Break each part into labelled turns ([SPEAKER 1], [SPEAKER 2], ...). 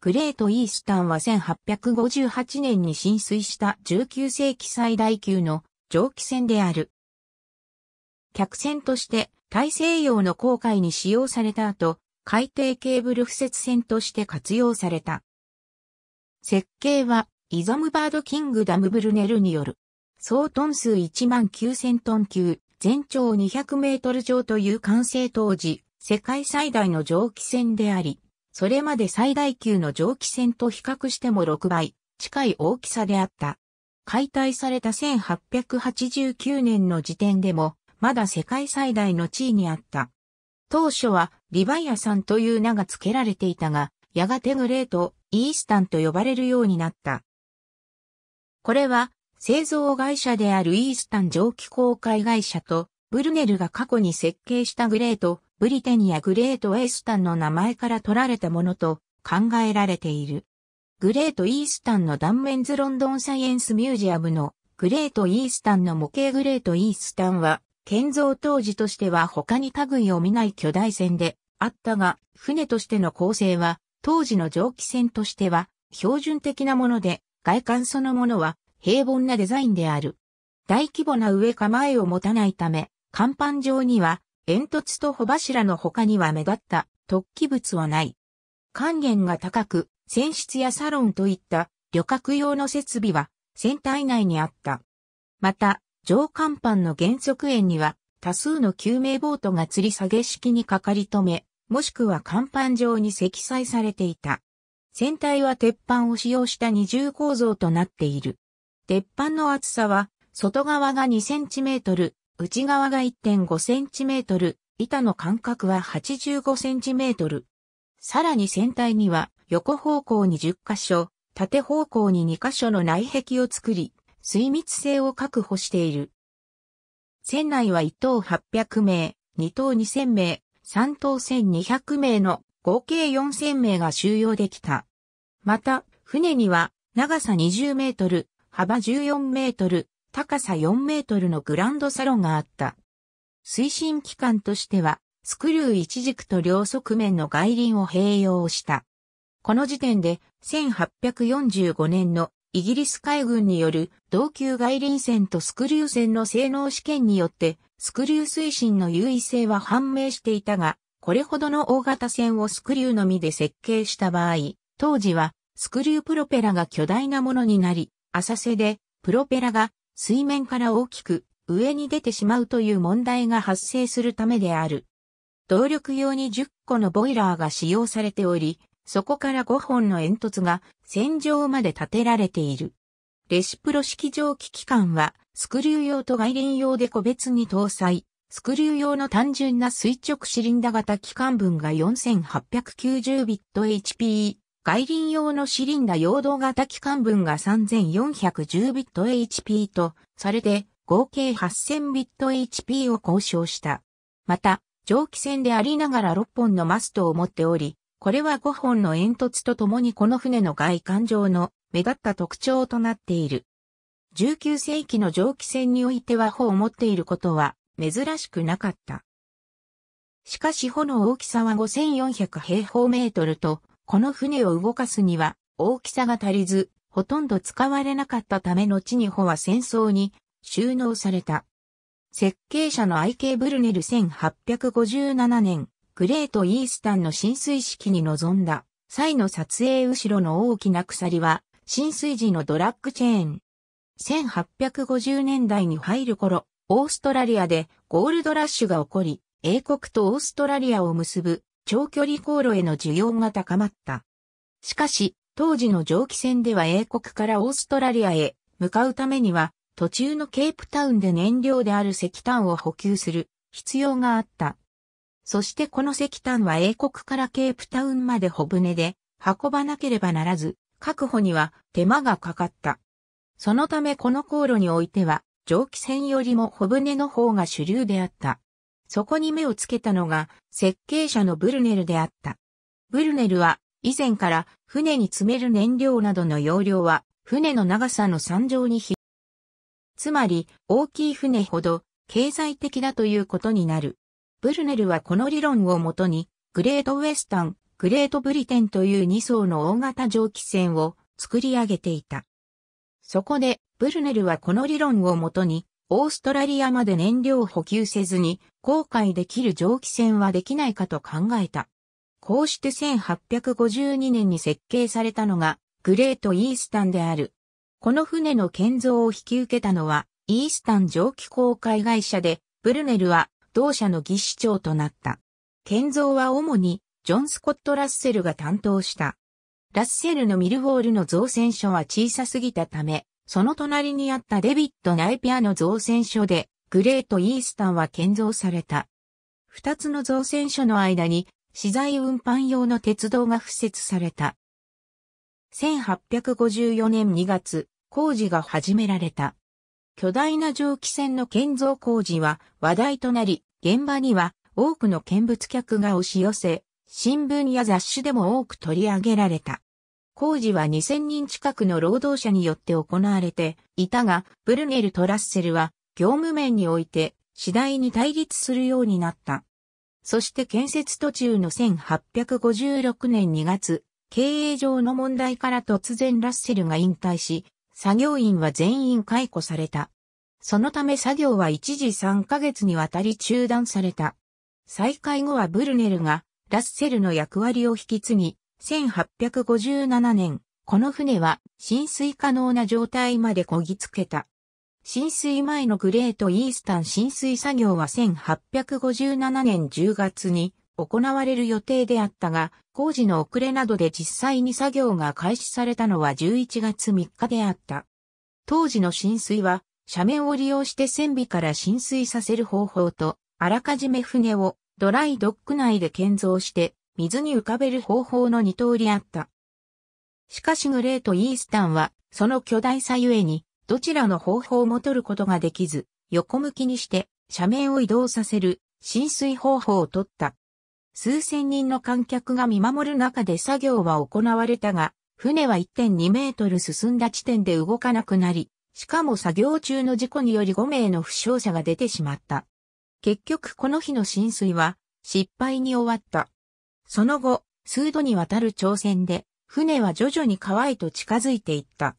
[SPEAKER 1] グレート・イースタンは1858年に浸水した19世紀最大級の蒸気船である。客船として大西洋の航海に使用された後、海底ケーブル敷設船として活用された。設計はイザムバード・キングダム・ブルネルによる。総トン数1万9000トン級、全長200メートル上という完成当時、世界最大の蒸気船であり、それまで最大級の蒸気船と比較しても6倍近い大きさであった。解体された1889年の時点でも、まだ世界最大の地位にあった。当初はリヴァイアさんという名が付けられていたが、やがてグレート・イースタンと呼ばれるようになった。これは製造会社であるイースタン蒸気航海会社とブルネルが過去に設計したグレート・ブリテニア・グレート・エイスタンの名前から取られたものと考えられている。グレート・イースタンの断面図ロンドンサイエンス・ミュージアムのグレート・イースタンの模型グレート・イースタンは建造当時としては他に類を見ない巨大船であったが、船としての構成は当時の蒸気船としては標準的なもので、外観そのものは平凡なデザインである。大規模な上構えを持たないため、甲板上には煙突と帆柱の他には目立った突起物はない。還元が高く、船室やサロンといった旅客用の設備は船体内にあった。また、上甲板の原則円には多数の救命ボートが吊り下げ式にかかり止め、もしくは甲板上に積載されていた。船体は鉄板を使用した二重構造となっている。鉄板の厚さは外側が2センチメートル、内側が 1.5cm、板の間隔は 85cm。さらに船体には横方向に10箇所、縦方向に2箇所の内壁を作り、水密性を確保している。船内は1等800名、2等2000名、3等1200名の合計4000名が収容できた。また、船には長さ20メートル、幅14メートル、高さ4メートルのグランドサロンがあった。推進機関としては、スクリュー一軸と両側面の外輪を併用した。この時点で、1845年のイギリス海軍による同級外輪船とスクリュー船の性能試験によって、スクリュー推進の優位性は判明していたが、これほどの大型船をスクリューのみで設計した場合、当時はスクリュープロペラが巨大なものになり、浅瀬でプロペラが水面から大きく上に出てしまうという問題が発生するためである。動力用に10個のボイラーが使用されており、そこから5本の煙突が線上まで立てられている。レシプロ式蒸気機関は、スクリュー用と外輪用で個別に搭載。スクリュー用の単純な垂直シリンダ型機関分が4890ビット h p 外輪用のシリンダ陽動型機関分が3410ビット HP とされて合計8000ビット HP を交渉した。また、蒸気船でありながら6本のマストを持っており、これは5本の煙突とともにこの船の外観上の目立った特徴となっている。19世紀の蒸気船においては帆を持っていることは珍しくなかった。しかし帆の大きさは5400平方メートルとこの船を動かすには大きさが足りず、ほとんど使われなかったため後に帆は戦争に収納された。設計者の I.K. ブルネル1857年、グレート・イースタンの浸水式に臨んだ際の撮影後ろの大きな鎖は浸水時のドラッグチェーン。1850年代に入る頃、オーストラリアでゴールドラッシュが起こり、英国とオーストラリアを結ぶ長距離航路への需要が高まった。しかし、当時の蒸気船では英国からオーストラリアへ向かうためには、途中のケープタウンで燃料である石炭を補給する必要があった。そしてこの石炭は英国からケープタウンまで小船で運ばなければならず、確保には手間がかかった。そのためこの航路においては、蒸気船よりも小船の方が主流であった。そこに目をつけたのが設計者のブルネルであった。ブルネルは以前から船に積める燃料などの容量は船の長さの3乗に比。つまり大きい船ほど経済的だということになる。ブルネルはこの理論をもとにグレートウェスタン、グレートブリテンという2層の大型蒸気船を作り上げていた。そこでブルネルはこの理論をもとにオーストラリアまで燃料を補給せずに、航海できる蒸気船はできないかと考えた。こうして1852年に設計されたのが、グレート・イースタンである。この船の建造を引き受けたのは、イースタン蒸気航海会社で、ブルネルは同社の技師長となった。建造は主に、ジョン・スコット・ラッセルが担当した。ラッセルのミルウォールの造船所は小さすぎたため、その隣にあったデビッド・ナイピアの造船所で、グレート・イースタンは建造された。二つの造船所の間に、資材運搬用の鉄道が敷設された。1854年2月、工事が始められた。巨大な蒸気船の建造工事は話題となり、現場には多くの見物客が押し寄せ、新聞や雑誌でも多く取り上げられた。工事は2000人近くの労働者によって行われていたが、ブルネルとラッセルは業務面において次第に対立するようになった。そして建設途中の1856年2月、経営上の問題から突然ラッセルが引退し、作業員は全員解雇された。そのため作業は一時3ヶ月にわたり中断された。再開後はブルネルがラッセルの役割を引き継ぎ、1857年、この船は浸水可能な状態までこぎつけた。浸水前のグレートイースタン浸水作業は1857年10月に行われる予定であったが、工事の遅れなどで実際に作業が開始されたのは11月3日であった。当時の浸水は、斜面を利用して船尾から浸水させる方法と、あらかじめ船をドライドック内で建造して水に浮かべる方法の二通りあった。しかしグレートイースタンは、その巨大さゆえに、どちらの方法も取ることができず、横向きにして、斜面を移動させる、浸水方法を取った。数千人の観客が見守る中で作業は行われたが、船は1.2メートル進んだ地点で動かなくなり、しかも作業中の事故により5名の負傷者が出てしまった。結局この日の浸水は失敗に終わった。その後、数度にわたる挑戦で、船は徐々に川へと近づいていった。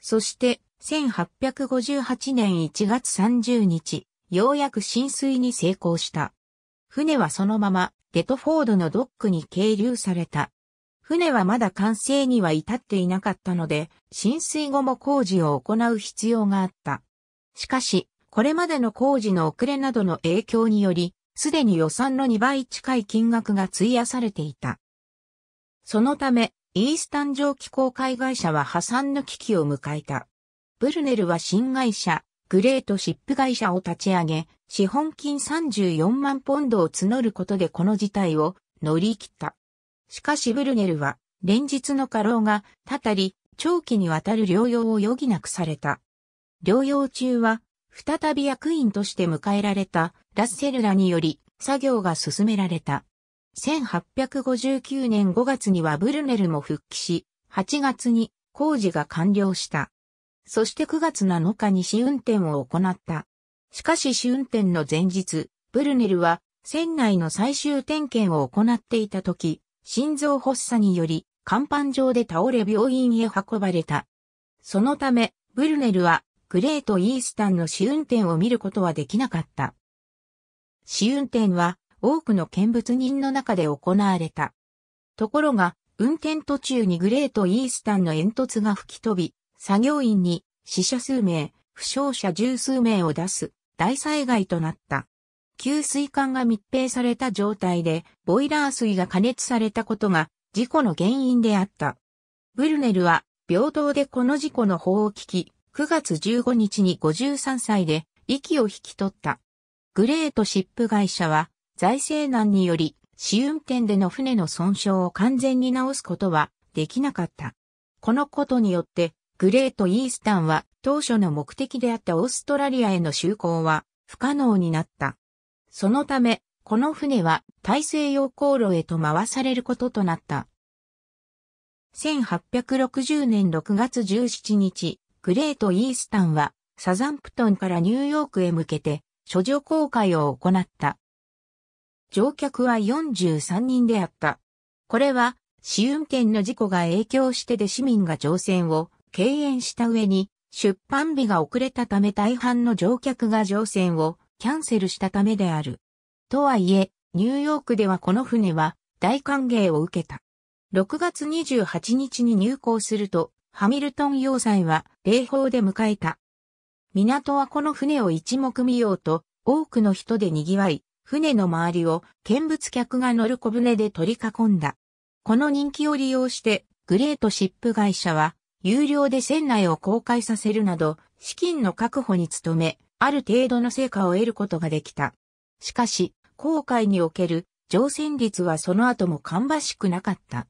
[SPEAKER 1] そして、1858年1月30日、ようやく浸水に成功した。船はそのまま、デトフォードのドックに係留された。船はまだ完成には至っていなかったので、浸水後も工事を行う必要があった。しかし、これまでの工事の遅れなどの影響により、すでに予算の2倍近い金額が費やされていた。そのため、イースタン蒸気航海会社は破産の危機を迎えた。ブルネルは新会社、グレートシップ会社を立ち上げ、資本金34万ポンドを募ることでこの事態を乗り切った。しかしブルネルは、連日の過労がたたり、長期にわたる療養を余儀なくされた。療養中は再び役員として迎えられたラッセルらにより作業が進められた。1859年5月にはブルネルも復帰し、8月に工事が完了した。そして9月7日に試運転を行った。しかし試運転の前日、ブルネルは船内の最終点検を行っていた時、心臓発作により甲板上で倒れ病院へ運ばれた。そのため、ブルネルはグレートイースタンの試運転を見ることはできなかった。試運転は多くの見物人の中で行われた。ところが、運転途中にグレートイースタンの煙突が吹き飛び、作業員に死者数名、負傷者十数名を出す大災害となった。給水管が密閉された状態で、ボイラー水が加熱されたことが事故の原因であった。ブルネルは病棟でこの事故の報を聞き、9月15日に53歳で息を引き取った。グレートシップ会社は財政難により試運転での船の損傷を完全に直すことはできなかった。このことによってグレートイースタンは当初の目的であったオーストラリアへの就航は不可能になった。そのため、この船は大西洋航路へと回されることとなった。1860年6月17日、グレート・イースタンは、サザンプトンからニューヨークへ向けて、処女公開を行った。乗客は43人であった。これは、試運転の事故が影響してで市民が乗船を敬遠した上に、出版日が遅れたため大半の乗客が乗船をキャンセルしたためである。とはいえ、ニューヨークではこの船は大歓迎を受けた。6月28日に入港すると、ハミルトン要塞は礼砲で迎えた。港はこの船を一目見ようと、多くの人で賑わい、船の周りを見物客が乗る小舟で取り囲んだ。この人気を利用して、グレートシップ会社は、有料で船内を公開させるなど、資金の確保に努め、ある程度の成果を得ることができた。しかし、航海における乗船率はその後も芳しくなかった。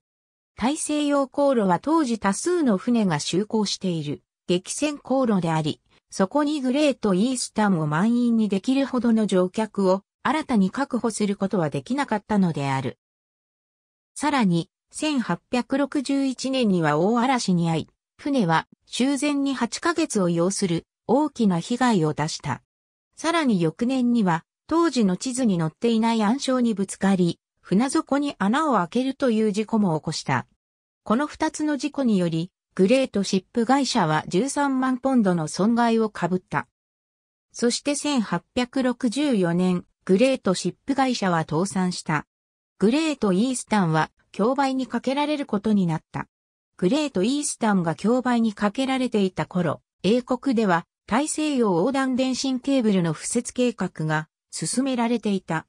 [SPEAKER 1] 大西洋航路は当時多数の船が就航している激戦航路であり、そこにグレートイースタンを満員にできるほどの乗客を新たに確保することはできなかったのである。さらに、1861年には大嵐に遭い、船は修繕に8ヶ月を要する大きな被害を出した。さらに翌年には、当時の地図に載っていない暗礁にぶつかり、船底に穴を開けるという事故も起こした。この二つの事故により、グレートシップ会社は13万ポンドの損害を被った。そして1864年、グレートシップ会社は倒産した。グレートイースタンは競売にかけられることになった。グレートイースタンが競売にかけられていた頃、英国では大西洋横断電信ケーブルの敷設計画が進められていた。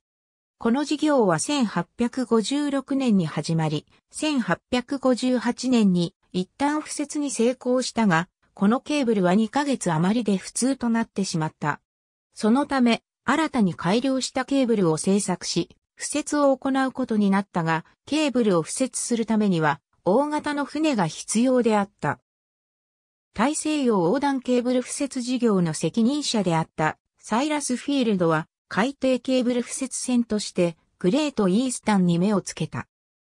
[SPEAKER 1] この事業は1856年に始まり、1858年に一旦敷設に成功したが、このケーブルは2ヶ月余りで普通となってしまった。そのため、新たに改良したケーブルを製作し、敷設を行うことになったが、ケーブルを敷設するためには、大型の船が必要であった。大西洋横断ケーブル敷設事業の責任者であったサイラス・フィールドは海底ケーブル敷設船としてグレートイースタンに目をつけた。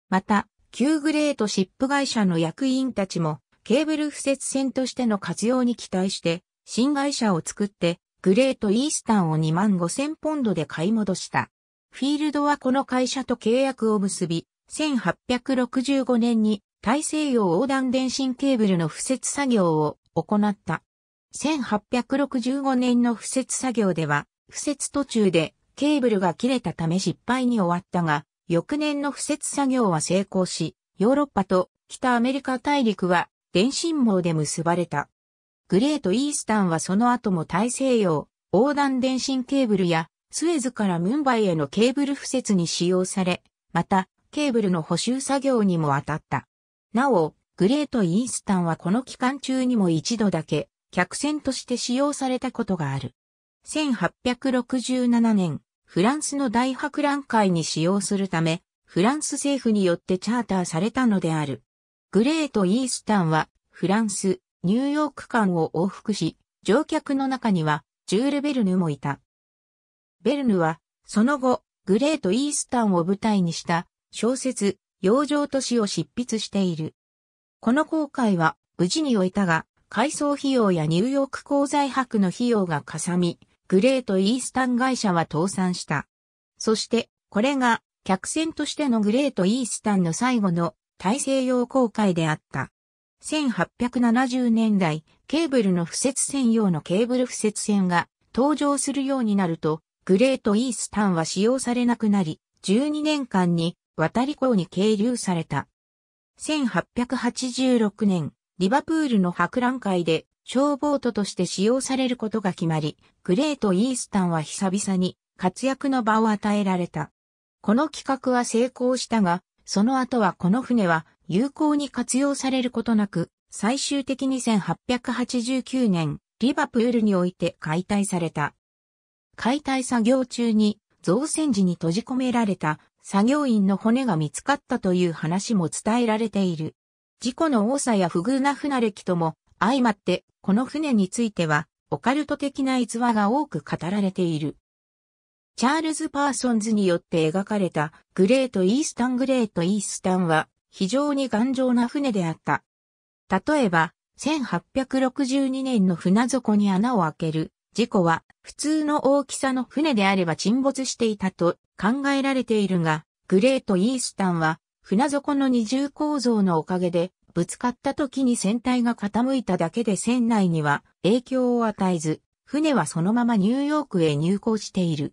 [SPEAKER 1] また、旧グレートシップ会社の役員たちもケーブル敷設船としての活用に期待して、新会社を作ってグレートイースタンを2万5千ポンドで買い戻した。フィールドはこの会社と契約を結び、1865年に大西洋横断電信ケーブルの敷設作業を行った。1865年の敷設作業では、敷設途中でケーブルが切れたため失敗に終わったが、翌年の敷設作業は成功し、ヨーロッパと北アメリカ大陸は電信網で結ばれた。グレート・イースタンはその後も大西洋、横断電信ケーブルやスエズからムンバイへのケーブル敷設に使用され、またケーブルの補修作業にも当たった。なお、グレート・イースタンはこの期間中にも一度だけ客船として使用されたことがある。1867年、フランスの大博覧会に使用するため、フランス政府によってチャーターされたのである。グレート・イースタンは、フランス、ニューヨーク間を往復し、乗客の中には、ジュール・ベルヌもいた。ベルヌは、その後、グレート・イースタンを舞台にした、小説、洋上都市を執筆している。この航海は、無事に終えたが、改装費用やニューヨーク航在博の費用がかさみ、グレートイースタン会社は倒産した。そして、これが客船としてのグレートイースタンの最後の大西洋航海であった。1870年代、ケーブルの付設専用のケーブル付設船が登場するようになると、グレートイースタンは使用されなくなり、12年間に渡り港に係留された。1886年、リバプールの博覧会で消防トとして使用されることが決まり、グレート・イースタンは久々に活躍の場を与えられた。この企画は成功したが、その後はこの船は有効に活用されることなく、最終的に1889年、リバプールにおいて解体された。解体作業中に造船時に閉じ込められた作業員の骨が見つかったという話も伝えられている。事故の多さや不遇な船歴とも相まって、この船については、オカルト的な逸話が多く語られている。チャールズ・パーソンズによって描かれたグレート・イースタン・グレート・イースタンは非常に頑丈な船であった。例えば、1862年の船底に穴を開ける事故は普通の大きさの船であれば沈没していたと考えられているが、グレート・イースタンは船底の二重構造のおかげで、ぶつかった時に船体が傾いただけで船内には影響を与えず、船はそのままニューヨークへ入港している。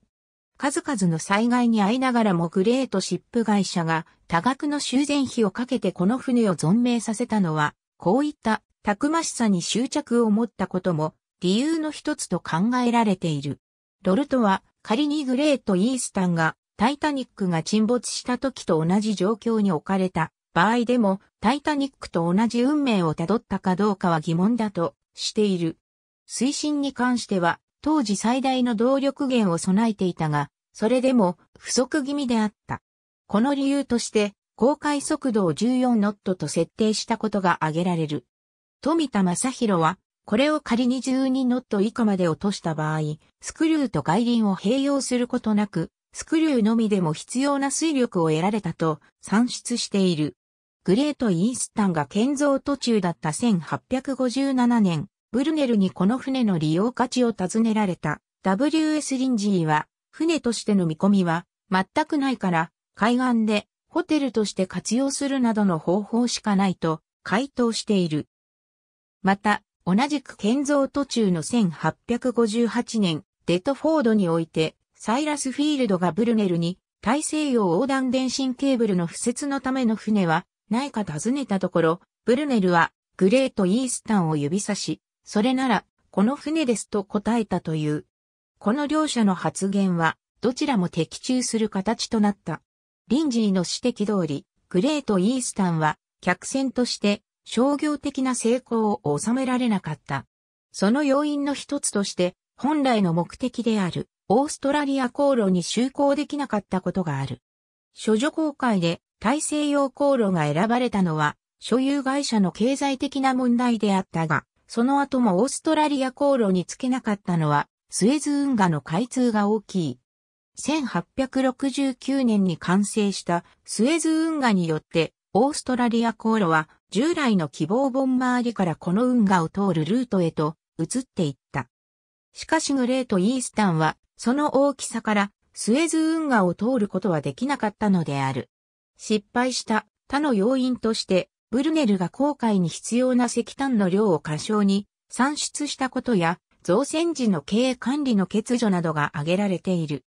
[SPEAKER 1] 数々の災害に遭いながらもグレートシップ会社が多額の修繕費をかけてこの船を存命させたのは、こういったたくましさに執着を持ったことも理由の一つと考えられている。ロルトは仮にグレートイースタンがタイタニックが沈没した時と同じ状況に置かれた場合でも、タイタニックと同じ運命をたどったかどうかは疑問だとしている。水深に関しては、当時最大の動力源を備えていたが、それでも不足気味であった。この理由として、公開速度を14ノットと設定したことが挙げられる。富田正宏は、これを仮に12ノット以下まで落とした場合、スクリューと外輪を併用することなく、スクリューのみでも必要な水力を得られたと算出している。グレート・イースタンが建造途中だった1857年、ブルネルにこの船の利用価値を尋ねられた W.S. リンジーは、船としての見込みは全くないから、海岸でホテルとして活用するなどの方法しかないと回答している。また、同じく建造途中の1858年、デトフォードにおいて、サイラスフィールドがブルネルに大西洋横断電信ケーブルの敷設のための船はないか尋ねたところ、ブルネルはグレートイースタンを指差し、それならこの船ですと答えたという。この両者の発言はどちらも的中する形となった。リンジーの指摘通り、グレートイースタンは客船として商業的な成功を収められなかった。その要因の一つとして、本来の目的であるオーストラリア航路に就航できなかったことがある。処女航海で大西洋航路が選ばれたのは、所有会社の経済的な問題であったが、その後もオーストラリア航路につけなかったのは、スエズ運河の開通が大きい。1869年に完成したスエズ運河によって、オーストラリア航路は従来の希望本回りからこの運河を通るルートへと移っていった。しかしグレートイースタンはその大きさからスエズ運河を通ることはできなかったのである。失敗した他の要因として、ブルネルが航海に必要な石炭の量を過小に算出したことや、造船時の経営管理の欠如などが挙げられている。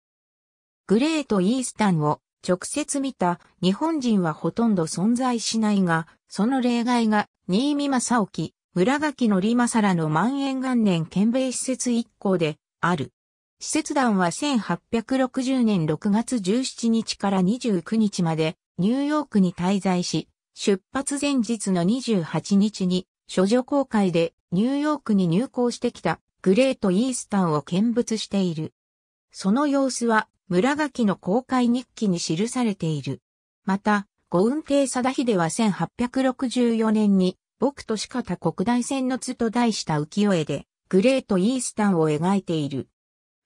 [SPEAKER 1] グレート・イースタンを直接見た日本人はほとんど存在しないが、その例外が新見正沖、村垣のりまさらの万延元年県米施設一行である。施設団は1860年6月17日から29日までニューヨークに滞在し、出発前日の28日に、処女公開でニューヨークに入港してきたグレート・イースタンを見物している。その様子は村垣の公開日記に記されている。また、ご運帝貞秀は1864年に、僕と仕方国大戦の図と題した浮世絵で、グレート・イースタンを描いている。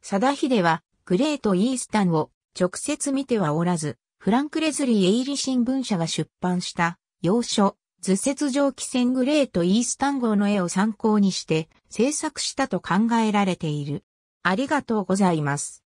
[SPEAKER 1] 貞秀は、グレートイースタンを直接見てはおらず、フランク・レズリー・エイリ新聞社が出版した、要所、図説上記船グレートイースタン号の絵を参考にして制作したと考えられている。ありがとうございます。